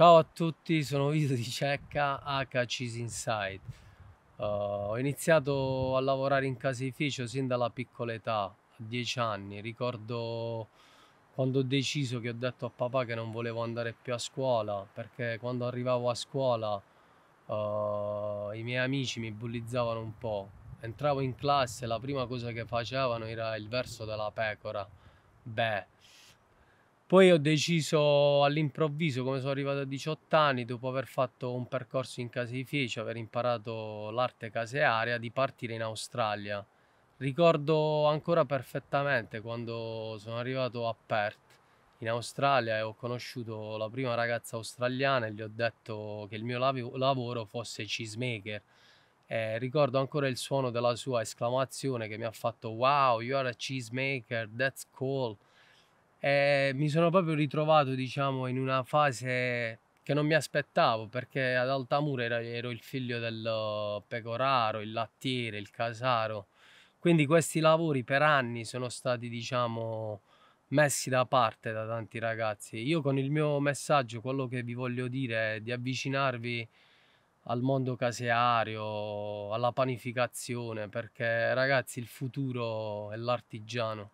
Ciao a tutti, sono Vito di Cecca, H Cheese Inside. Uh, ho iniziato a lavorare in caseificio sin dalla piccola età, a 10 anni. Ricordo quando ho deciso che ho detto a papà che non volevo andare più a scuola, perché quando arrivavo a scuola uh, i miei amici mi bullizzavano un po'. Entravo in classe e la prima cosa che facevano era il verso della pecora. Beh, poi ho deciso all'improvviso, come sono arrivato a 18 anni, dopo aver fatto un percorso in caseificio, aver imparato l'arte casearia, di partire in Australia. Ricordo ancora perfettamente quando sono arrivato a Perth, in Australia, e ho conosciuto la prima ragazza australiana e gli ho detto che il mio lav lavoro fosse cheesemaker. Eh, ricordo ancora il suono della sua esclamazione che mi ha fatto Wow, you are a cheesemaker, that's cool e mi sono proprio ritrovato diciamo in una fase che non mi aspettavo perché ad Altamura ero, ero il figlio del pecoraro, il lattiere, il casaro quindi questi lavori per anni sono stati diciamo messi da parte da tanti ragazzi io con il mio messaggio quello che vi voglio dire è di avvicinarvi al mondo caseario alla panificazione perché ragazzi il futuro è l'artigiano